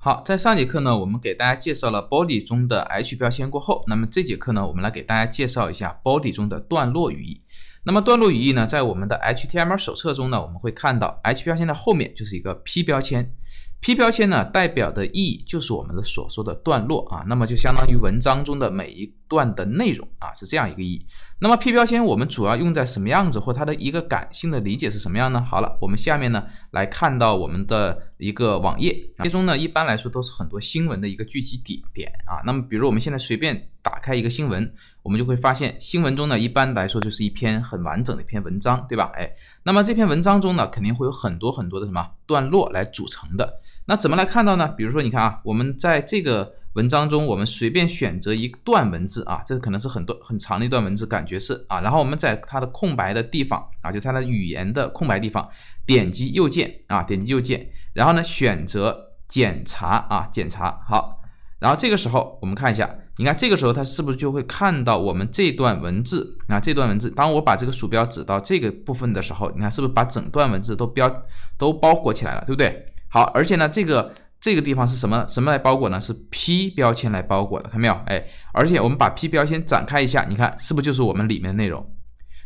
好，在上节课呢，我们给大家介绍了 body 中的 h 标签过后，那么这节课呢，我们来给大家介绍一下 body 中的段落语义。那么段落语义呢，在我们的 HTML 手册中呢，我们会看到 h 标签的后面就是一个 p 标签。P 标签呢，代表的意义就是我们的所说的段落啊，那么就相当于文章中的每一段的内容啊，是这样一个意。义。那么 P 标签我们主要用在什么样子，或它的一个感性的理解是什么样呢？好了，我们下面呢来看到我们的一个网页，其中呢一般来说都是很多新闻的一个聚集点点啊。那么比如我们现在随便打开一个新闻。我们就会发现，新闻中呢，一般来说就是一篇很完整的一篇文章，对吧？哎，那么这篇文章中呢，肯定会有很多很多的什么段落来组成的。那怎么来看到呢？比如说，你看啊，我们在这个文章中，我们随便选择一段文字啊，这可能是很多很长的一段文字，感觉是啊。然后我们在它的空白的地方啊，就它的语言的空白地方，点击右键啊，点击右键，然后呢，选择检查啊，检查好。然后这个时候，我们看一下。你看这个时候，它是不是就会看到我们这段文字？啊，这段文字，当我把这个鼠标指到这个部分的时候，你看是不是把整段文字都标都包裹起来了，对不对？好，而且呢，这个这个地方是什么什么来包裹呢？是 p 标签来包裹的，看到没有？哎，而且我们把 p 标签展开一下，你看是不是就是我们里面的内容？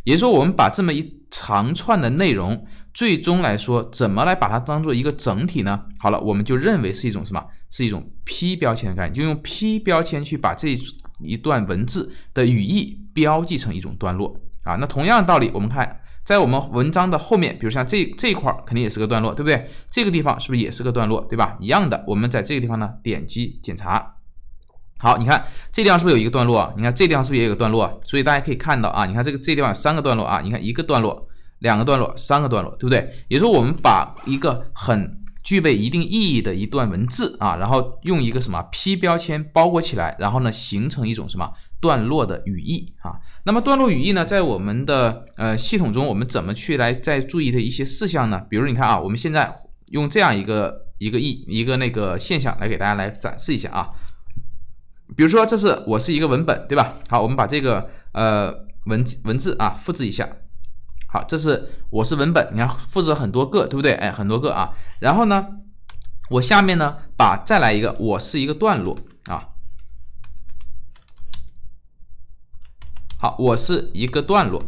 也就是说，我们把这么一长串的内容，最终来说，怎么来把它当做一个整体呢？好了，我们就认为是一种什么？是一种 P 标签的概念，就用 P 标签去把这一段文字的语义标记成一种段落啊。那同样的道理，我们看在我们文章的后面，比如像这这一块肯定也是个段落，对不对？这个地方是不是也是个段落，对吧？一样的，我们在这个地方呢点击检查。好，你看这地方是不是有一个段落？你看这地方是不是也有个段落？所以大家可以看到啊，你看这个这地方有三个段落啊，你看一个段落，两个段落，三个段落，对不对？也就是说我们把一个很。具备一定意义的一段文字啊，然后用一个什么 P 标签包裹起来，然后呢形成一种什么段落的语义啊？那么段落语义呢，在我们的呃系统中，我们怎么去来再注意的一些事项呢？比如你看啊，我们现在用这样一个一个一一个那个现象来给大家来展示一下啊，比如说这是我是一个文本对吧？好，我们把这个呃文文字啊复制一下。好，这是我是文本，你看复制很多个，对不对？哎，很多个啊。然后呢，我下面呢把再来一个，我是一个段落啊。好，我是一个段落。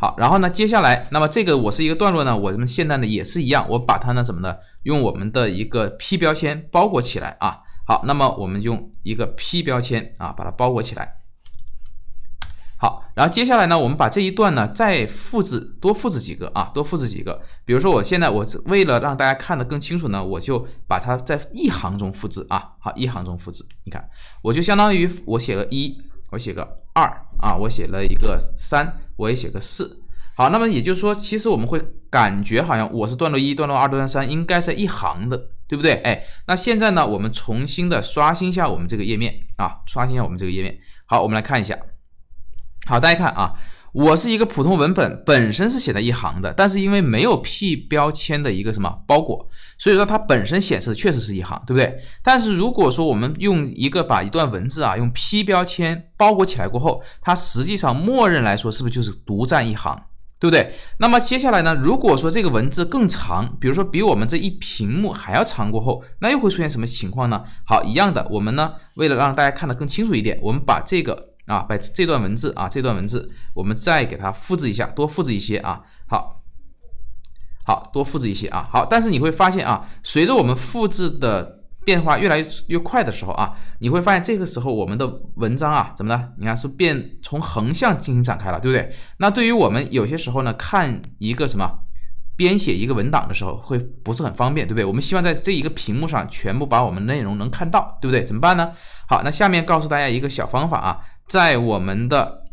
好，然后呢，接下来，那么这个我是一个段落呢，我们么现在呢也是一样，我把它呢怎么呢，用我们的一个 p 标签包裹起来啊。好，那么我们用一个 p 标签啊把它包裹起来。好，然后接下来呢，我们把这一段呢再复制多复制几个啊，多复制几个。比如说我现在我为了让大家看得更清楚呢，我就把它在一行中复制啊。好，一行中复制，你看，我就相当于我写了一，我写个二啊，我写了一个三，我也写个四。好，那么也就是说，其实我们会感觉好像我是段落一、段落二、段落三应该是一行的，对不对？哎，那现在呢，我们重新的刷新一下我们这个页面啊，刷新一下我们这个页面。好，我们来看一下。好，大家看啊，我是一个普通文本，本身是写在一行的，但是因为没有 p 标签的一个什么包裹，所以说它本身显示确实是一行，对不对？但是如果说我们用一个把一段文字啊用 p 标签包裹起来过后，它实际上默认来说是不是就是独占一行，对不对？那么接下来呢，如果说这个文字更长，比如说比我们这一屏幕还要长过后，那又会出现什么情况呢？好，一样的，我们呢为了让大家看得更清楚一点，我们把这个。啊，把这段文字啊，这段文字我们再给它复制一下，多复制一些啊。好好，多复制一些啊。好，但是你会发现啊，随着我们复制的变化越来越越快的时候啊，你会发现这个时候我们的文章啊，怎么呢？你看是变从横向进行展开了，对不对？那对于我们有些时候呢，看一个什么，编写一个文档的时候会不是很方便，对不对？我们希望在这一个屏幕上全部把我们内容能看到，对不对？怎么办呢？好，那下面告诉大家一个小方法啊。在我们的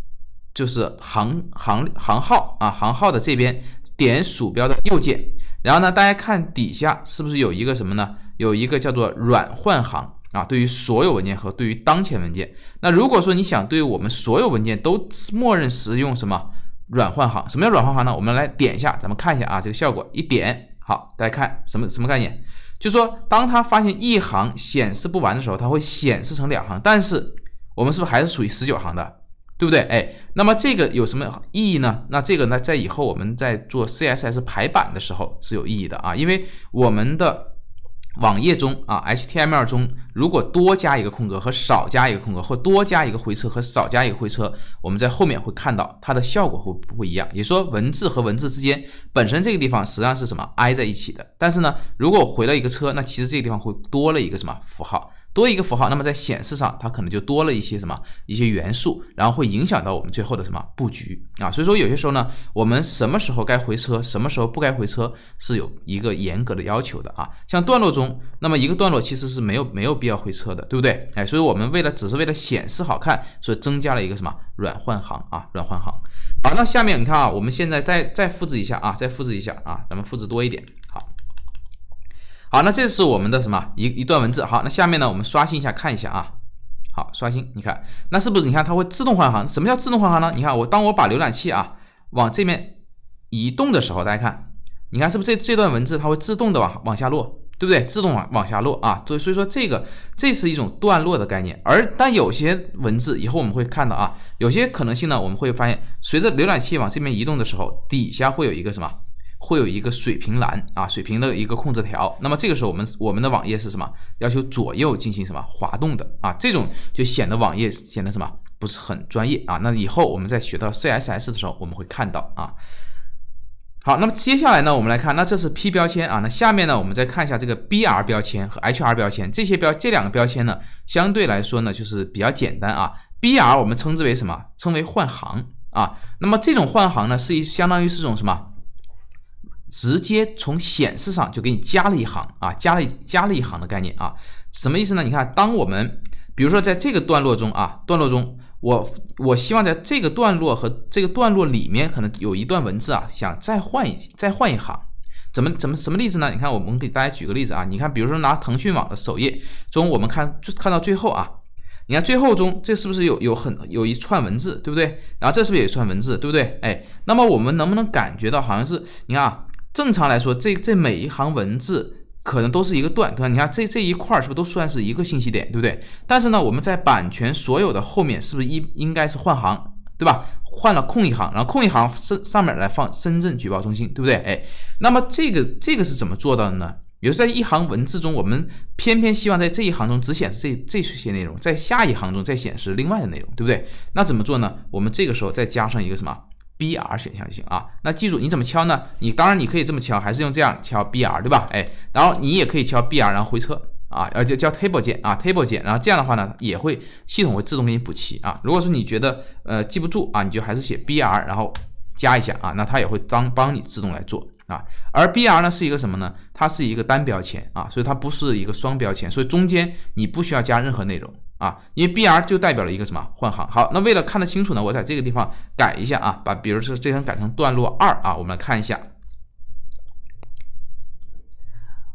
就是行行行号啊行号的这边点鼠标的右键，然后呢，大家看底下是不是有一个什么呢？有一个叫做软换行啊。对于所有文件和对于当前文件，那如果说你想对于我们所有文件都默认使用什么软换行？什么叫软换行呢？我们来点一下，咱们看一下啊这个效果。一点好，大家看什么什么概念？就说当它发现一行显示不完的时候，它会显示成两行，但是。我们是不是还是属于十九行的，对不对？哎，那么这个有什么意义呢？那这个呢，在以后我们在做 CSS 排版的时候是有意义的啊，因为我们的网页中啊，HTML 中如果多加一个空格和少加一个空格，或多加一个回车和少加一个回车，我们在后面会看到它的效果会不一样。也说文字和文字之间本身这个地方实际上是什么挨在一起的，但是呢，如果回了一个车，那其实这个地方会多了一个什么符号？多一个符号，那么在显示上它可能就多了一些什么一些元素，然后会影响到我们最后的什么布局啊，所以说有些时候呢，我们什么时候该回车，什么时候不该回车是有一个严格的要求的啊。像段落中，那么一个段落其实是没有没有必要回车的，对不对？哎，所以我们为了只是为了显示好看，所以增加了一个什么软换行啊，软换行。好，那下面你看啊，我们现在再再复制一下啊，再复制一下啊，咱们复制多一点。好，那这是我们的什么一一段文字？好，那下面呢？我们刷新一下，看一下啊。好，刷新，你看，那是不是？你看它会自动换行？什么叫自动换行呢？你看我当我把浏览器啊往这面移动的时候，大家看，你看是不是这这段文字它会自动的往往下落，对不对？自动往往下落啊。所所以说这个这是一种段落的概念。而但有些文字以后我们会看到啊，有些可能性呢，我们会发现随着浏览器往这边移动的时候，底下会有一个什么？会有一个水平栏啊，水平的一个控制条。那么这个时候，我们我们的网页是什么要求左右进行什么滑动的啊？这种就显得网页显得什么不是很专业啊。那以后我们在学到 CSS 的时候，我们会看到啊。好，那么接下来呢，我们来看，那这是 P 标签啊。那下面呢，我们再看一下这个 BR 标签和 HR 标签，这些标这两个标签呢，相对来说呢，就是比较简单啊。BR 我们称之为什么？称为换行啊。那么这种换行呢，是一相当于是种什么？直接从显示上就给你加了一行啊，加了加了一行的概念啊，什么意思呢？你看，当我们比如说在这个段落中啊，段落中我我希望在这个段落和这个段落里面，可能有一段文字啊，想再换一再换一行，怎么怎么什么例子呢？你看，我们给大家举个例子啊，你看，比如说拿腾讯网的首页中，我们看看到最后啊，你看最后中这是不是有有很有一串文字，对不对？然后这是不是也串文字，对不对？哎，那么我们能不能感觉到好像是你看啊？正常来说，这这每一行文字可能都是一个段，对吧？你看这这一块儿是不是都算是一个信息点，对不对？但是呢，我们在版权所有的后面是不是应应该是换行，对吧？换了空一行，然后空一行上上面来放深圳举报中心，对不对？哎，那么这个这个是怎么做到的呢？比如在一行文字中，我们偏偏希望在这一行中只显示这这些内容，在下一行中再显示另外的内容，对不对？那怎么做呢？我们这个时候再加上一个什么？br 选项性啊，那记住你怎么敲呢？你当然你可以这么敲，还是用这样敲 br 对吧？哎，然后你也可以敲 br 然后回车啊，呃就叫 table 键啊 table 键，然后这样的话呢，也会系统会自动给你补齐啊。如果说你觉得呃记不住啊，你就还是写 br 然后加一下啊，那它也会帮帮你自动来做啊。而 br 呢是一个什么呢？它是一个单标签啊，所以它不是一个双标签，所以中间你不需要加任何内容。啊，因为 br 就代表了一个什么换行。好，那为了看得清楚呢，我在这个地方改一下啊，把比如说这行改成段落二啊，我们来看一下。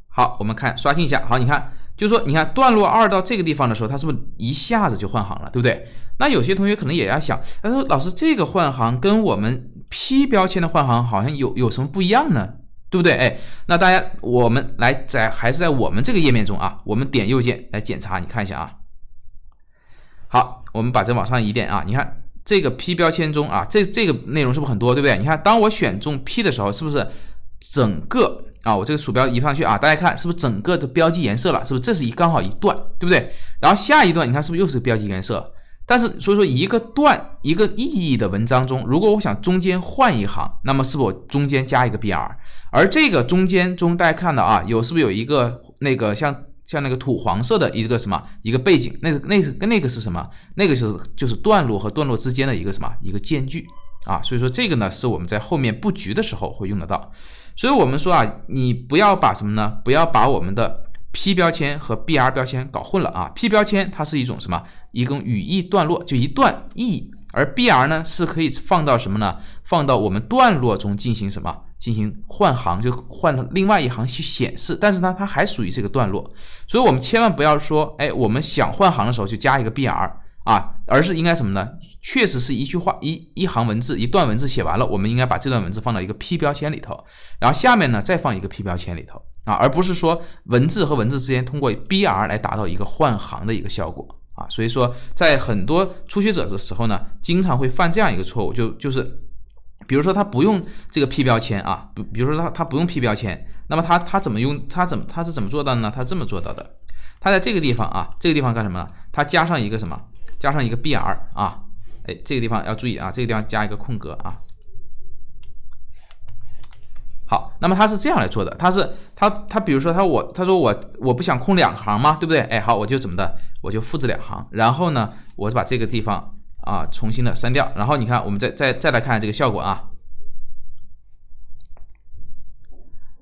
好，我们看刷新一下。好，你看，就说你看段落二到这个地方的时候，它是不是一下子就换行了，对不对？那有些同学可能也要想，他说老师这个换行跟我们 p 标签的换行好像有有什么不一样呢？对不对？哎，那大家我们来在还是在我们这个页面中啊，我们点右键来检查，你看一下啊。好，我们把这往上移点啊。你看这个 p 标签中啊，这这个内容是不是很多，对不对？你看，当我选中 p 的时候，是不是整个啊，我这个鼠标移上去啊，大家看是不是整个的标记颜色了？是不是这是一刚好一段，对不对？然后下一段，你看是不是又是标记颜色？但是，所以说一个段一个意义的文章中，如果我想中间换一行，那么是不是中间加一个 br？而这个中间中，大家看到啊，有是不是有一个那个像？像那个土黄色的一个什么一个背景，那那跟那个是什么？那个就是就是段落和段落之间的一个什么一个间距啊。所以说这个呢是我们在后面布局的时候会用得到。所以我们说啊，你不要把什么呢？不要把我们的 p 标签和 br 标签搞混了啊。p 标签它是一种什么？一种语义段落，就一段意义。而 br 呢是可以放到什么呢？放到我们段落中进行什么？进行换行，就换成另外一行去显示。但是呢，它还属于这个段落，所以我们千万不要说，哎，我们想换行的时候就加一个 br 啊，而是应该什么呢？确实是一句话一一行文字，一段文字写完了，我们应该把这段文字放到一个 p 标签里头，然后下面呢再放一个 p 标签里头啊，而不是说文字和文字之间通过 br 来达到一个换行的一个效果啊。所以说，在很多初学者的时候呢，经常会犯这样一个错误，就就是。比如说他不用这个 p 标签啊，比比如说他他不用 p 标签，那么他他怎么用他怎么他是怎么做到的呢？他这么做到的，他在这个地方啊，这个地方干什么呢？他加上一个什么？加上一个 br 啊，哎，这个地方要注意啊，这个地方加一个空格啊。好，那么他是这样来做的，他是他他比如说他我他说我我不想空两行嘛，对不对？哎，好，我就怎么的，我就复制两行，然后呢，我就把这个地方。啊，重新的删掉，然后你看，我们再再再来看这个效果啊。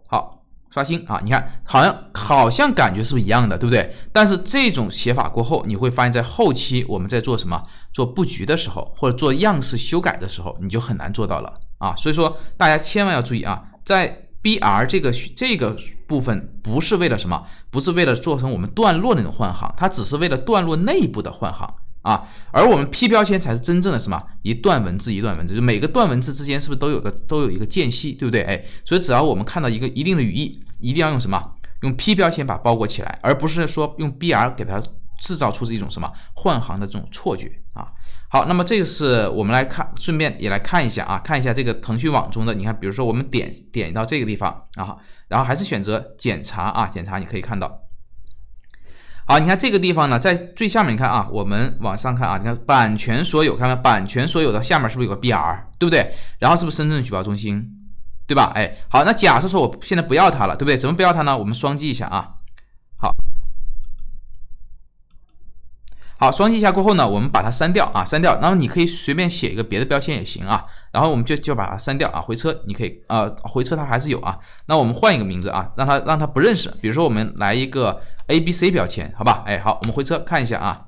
好，刷新啊，你看，好像好像感觉是不是一样的，对不对？但是这种写法过后，你会发现在后期我们在做什么，做布局的时候，或者做样式修改的时候，你就很难做到了啊。所以说，大家千万要注意啊，在 br 这个这个部分不是为了什么，不是为了做成我们段落那种换行，它只是为了段落内部的换行。啊，而我们 P 标签才是真正的什么？一段文字一段文字，就每个段文字之间是不是都有个都有一个间隙，对不对？哎，所以只要我们看到一个一定的语义，一定要用什么？用 P 标签把它包裹起来，而不是说用 B R 给它制造出是一种什么换行的这种错觉啊。好，那么这个是我们来看，顺便也来看一下啊，看一下这个腾讯网中的，你看，比如说我们点点到这个地方啊，然后还是选择检查啊，检查你可以看到。好，你看这个地方呢，在最下面，你看啊，我们往上看啊，你看版权所有，看看版权所有的下面是不是有个 BR，对不对？然后是不是深圳举报中心，对吧？哎，好，那假设说我现在不要它了，对不对？怎么不要它呢？我们双击一下啊。好，好，双击一下过后呢，我们把它删掉啊，删掉。那么你可以随便写一个别的标签也行啊，然后我们就就把它删掉啊，回车，你可以，呃，回车它还是有啊。那我们换一个名字啊，让它让它不认识，比如说我们来一个。A B C 标签，好吧，哎，好，我们回车看一下啊，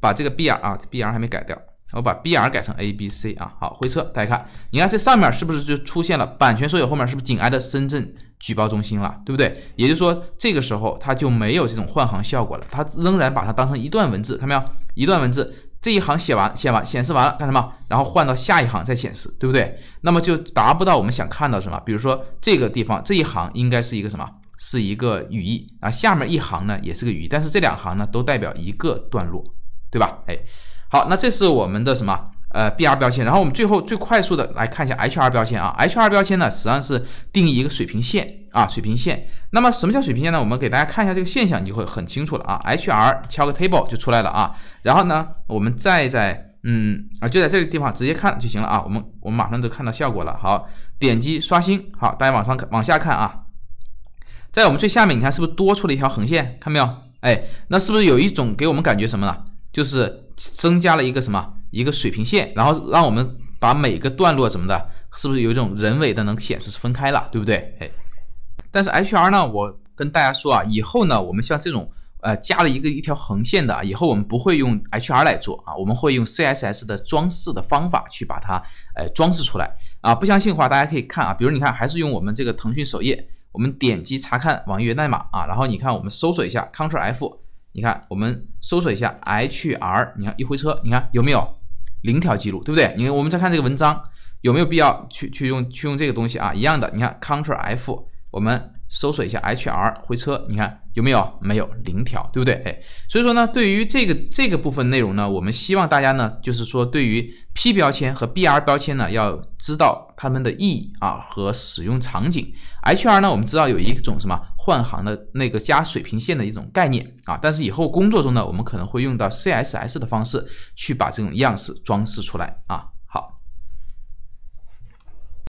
把这个 B R 啊，B R 还没改掉，我把 B R 改成 A B C 啊，好，回车，大家看，你看这上面是不是就出现了版权所有，后面是不是紧挨着深圳举报中心了，对不对？也就是说，这个时候它就没有这种换行效果了，它仍然把它当成一段文字，看到没有？一段文字，这一行写完，写完，显示完了，干什么？然后换到下一行再显示，对不对？那么就达不到我们想看到什么？比如说这个地方这一行应该是一个什么？是一个语义啊，下面一行呢也是个语义，但是这两行呢都代表一个段落，对吧？哎，好，那这是我们的什么呃 br 标签，然后我们最后最快速的来看一下 hr 标签啊，hr 标签呢实际上是定义一个水平线啊，水平线。那么什么叫水平线呢？我们给大家看一下这个现象，你就会很清楚了啊。hr 敲个 table 就出来了啊，然后呢，我们再在嗯啊，就在这个地方直接看就行了啊，我们我们马上就看到效果了。好，点击刷新，好，大家往上看往下看啊。在我们最下面，你看是不是多出了一条横线？看到没有？哎，那是不是有一种给我们感觉什么呢？就是增加了一个什么一个水平线，然后让我们把每个段落什么的，是不是有一种人为的能显示是分开了，对不对？哎，但是 H R 呢，我跟大家说啊，以后呢，我们像这种呃加了一个一条横线的，以后我们不会用 H R 来做啊，我们会用 C S S 的装饰的方法去把它呃装饰出来啊。不相信的话，大家可以看啊，比如你看，还是用我们这个腾讯首页。我们点击查看网页源代码啊，然后你看我们搜索一下 Ctrl F，你看我们搜索一下 HR，你看一回车，你看有没有零条记录，对不对？你看我们再看这个文章，有没有必要去去用去用这个东西啊？一样的，你看 Ctrl F，我们。搜索一下 H R 回车，你看有没有？没有零条，对不对？哎，所以说呢，对于这个这个部分内容呢，我们希望大家呢，就是说对于 P 标签和 B R 标签呢，要知道它们的意义啊和使用场景。H R 呢，我们知道有一种什么换行的那个加水平线的一种概念啊，但是以后工作中呢，我们可能会用到 C S S 的方式去把这种样式装饰出来啊。